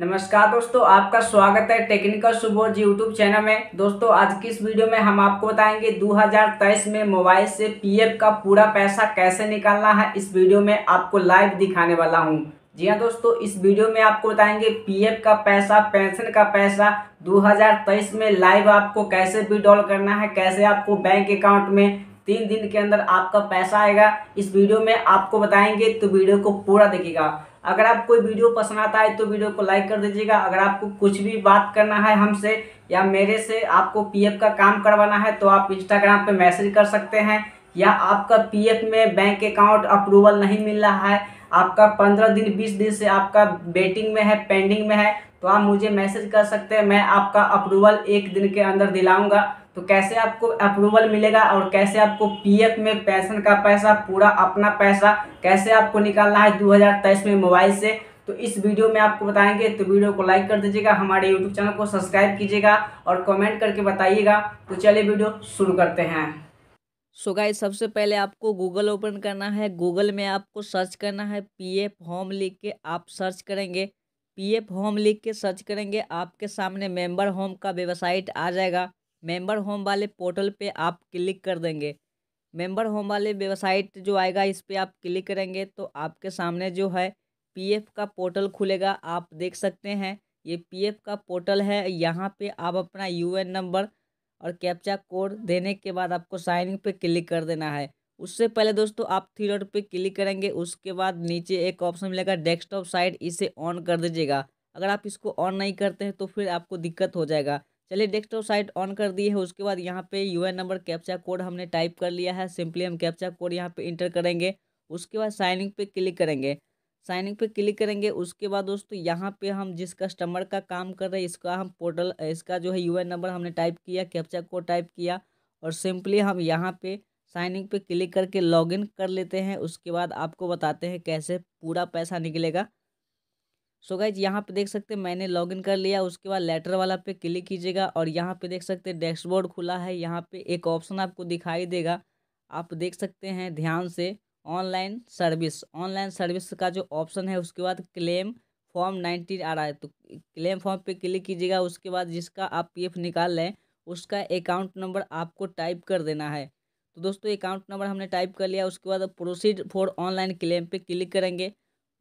नमस्कार दोस्तों आपका स्वागत है टेक्निकल सुबोध यूट्यूब चैनल में दोस्तों आज की इस वीडियो में हम आपको बताएंगे 2023 में मोबाइल से पीएफ का पूरा पैसा कैसे निकालना है इस वीडियो में आपको लाइव दिखाने वाला हूं जी हाँ दोस्तों इस वीडियो में आपको बताएंगे पीएफ का पैसा पेंशन का पैसा 2023 में लाइव आपको कैसे विड्रॉल करना है कैसे आपको बैंक अकाउंट में तीन दिन के अंदर आपका पैसा आएगा इस वीडियो में आपको बताएंगे तो वीडियो को पूरा देखेगा अगर आप कोई वीडियो पसंद आता है तो वीडियो को लाइक कर दीजिएगा अगर आपको कुछ भी बात करना है हमसे या मेरे से आपको पीएफ का काम करवाना है तो आप इंस्टाग्राम पे मैसेज कर सकते हैं या आपका पीएफ में बैंक अकाउंट अप्रूवल नहीं मिल रहा है आपका पंद्रह दिन बीस दिन से आपका वेटिंग में है पेंडिंग में है तो आप मुझे मैसेज कर सकते हैं मैं आपका अप्रूवल एक दिन के अंदर दिलाऊँगा तो कैसे आपको अप्रूवल मिलेगा और कैसे आपको पीएफ में पेंशन का पैसा पूरा अपना पैसा कैसे आपको निकालना है 2023 में मोबाइल से तो इस वीडियो में आपको बताएंगे तो वीडियो को लाइक कर दीजिएगा हमारे यूट्यूब चैनल को सब्सक्राइब कीजिएगा और कमेंट करके बताइएगा तो चलिए वीडियो शुरू करते हैं सो so गाइस सबसे पहले आपको गूगल ओपन करना है गूगल में आपको सर्च करना है पी एफ होम लिख के आप सर्च करेंगे पी एफ होम लिख के सर्च करेंगे आपके सामने मेम्बर होम का वेबसाइट आ जाएगा मेंबर होम वाले पोर्टल पे आप क्लिक कर देंगे मेंबर होम वाले वेबसाइट जो आएगा इस पर आप क्लिक करेंगे तो आपके सामने जो है पीएफ का पोर्टल खुलेगा आप देख सकते हैं ये पीएफ का पोर्टल है यहाँ पे आप अपना यूएन नंबर और कैप्चा कोड देने के बाद आपको साइन इन पे क्लिक कर देना है उससे पहले दोस्तों आप थ्री डॉट पर क्लिक करेंगे उसके बाद नीचे एक ऑप्शन मिलेगा डेस्कटॉप साइट इसे ऑन कर दीजिएगा अगर आप इसको ऑन नहीं करते हैं तो फिर आपको दिक्कत हो जाएगा चलिए डेस्कटॉप साइट ऑन कर दिए है उसके बाद यहाँ पे यू नंबर कैप्चा कोड हमने टाइप कर लिया है सिंपली हम कैप्चा कोड यहाँ पे इंटर करेंगे उसके बाद साइनिंग पे क्लिक करेंगे साइनिंग पे क्लिक करेंगे उसके बाद दोस्तों यहाँ पे हम जिस कस्टमर का काम कर रहे हैं इसका हम पोर्टल इसका जो है यू नंबर हमने टाइप किया कैप्चा कोड टाइप किया और सिंपली हम यहाँ पे साइनिंग पे क्लिक करके इन कर लेते हैं उसके बाद आपको बताते हैं कैसे पूरा पैसा निकलेगा सो गाइज यहाँ पे देख सकते हैं मैंने लॉगिन कर लिया उसके बाद लेटर वाला पे क्लिक कीजिएगा और यहाँ पे देख सकते हैं डैशबोर्ड खुला है यहाँ पे एक ऑप्शन आपको दिखाई देगा आप देख सकते हैं ध्यान से ऑनलाइन सर्विस ऑनलाइन सर्विस का जो ऑप्शन है उसके बाद क्लेम फॉर्म नाइनटीन आ रहा है तो क्लेम फॉर्म पर क्लिक कीजिएगा उसके बाद जिसका आप पी एफ निकाल लें उसका अकाउंट नंबर आपको टाइप कर देना है तो दोस्तों अकाउंट नंबर हमने टाइप कर लिया उसके बाद प्रोसीड फॉर ऑनलाइन क्लेम पे क्लिक करेंगे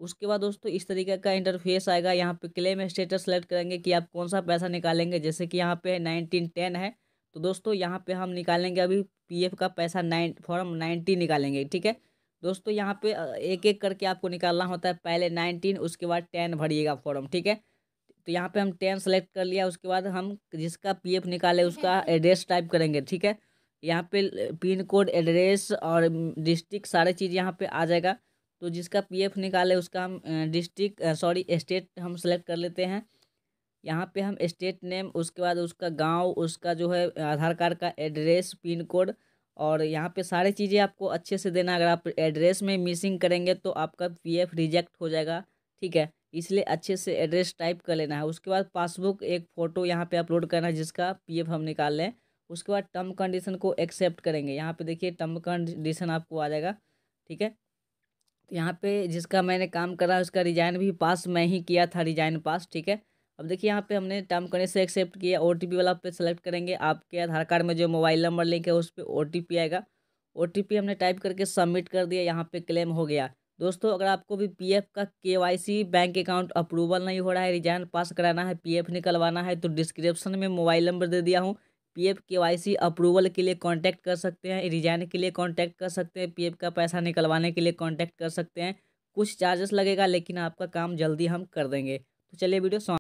उसके बाद दोस्तों इस तरीके का इंटरफेस आएगा यहाँ पे क्लेम स्टेटस सेलेक्ट करेंगे कि आप कौन सा पैसा निकालेंगे जैसे कि यहाँ पे नाइनटीन टेन है तो दोस्तों यहाँ पे हम निकालेंगे अभी पीएफ का पैसा नाइन फॉर्म नाइन्टीन निकालेंगे ठीक है दोस्तों यहाँ पे एक एक करके आपको निकालना होता है पहले नाइनटीन उसके बाद टेन भरिएगा फॉर्म ठीक है तो यहाँ पर हम टेन सेलेक्ट कर लिया उसके बाद हम जिसका पी निकाले उसका एड्रेस टाइप करेंगे ठीक है यहाँ पे पिन कोड एड्रेस और डिस्ट्रिक्ट सारे चीज़ यहाँ पर आ जाएगा तो जिसका पीएफ निकाले उसका हम डिस्ट्रिक्ट सॉरी स्टेट हम सेलेक्ट कर लेते हैं यहाँ पे हम स्टेट नेम उसके बाद उसका गांव उसका जो है आधार कार्ड का एड्रेस पिन कोड और यहाँ पे सारी चीज़ें आपको अच्छे से देना अगर आप एड्रेस में मिसिंग करेंगे तो आपका पीएफ रिजेक्ट हो जाएगा ठीक है इसलिए अच्छे से एड्रेस टाइप कर लेना है उसके बाद पासबुक एक फ़ोटो यहाँ पे अपलोड करना है जिसका पी हम निकाल लें उसके बाद टर्म कंडीशन को एक्सेप्ट करेंगे यहाँ पर देखिए टर्म कंडीशन आपको आ जाएगा ठीक है यहाँ पे जिसका मैंने काम करा उसका रिजाइन भी पास मैं ही किया था रिजाइन पास ठीक है अब देखिए यहाँ पे हमने टर्म करने से एक्सेप्ट किया ओ वाला पे सेलेक्ट करेंगे आपके आधार कार्ड में जो मोबाइल नंबर लिंक है उस पर ओ आएगा ओ हमने टाइप करके सबमिट कर दिया यहाँ पे क्लेम हो गया दोस्तों अगर आपको भी पीएफ का केवाईसी बैंक अकाउंट अप्रूवल नहीं हो रहा है रिजाइन पास कराना है पीएफ निकलवाना है तो डिस्क्रिप्शन में मोबाइल नंबर दे दिया हूँ पीएफ केवाईसी अप्रूवल के लिए कांटेक्ट कर सकते हैं रिजाइन के लिए कांटेक्ट कर सकते हैं पीएफ का पैसा निकलवाने के लिए कांटेक्ट कर सकते हैं कुछ चार्जेस लगेगा लेकिन आपका काम जल्दी हम कर देंगे तो चलिए वीडियो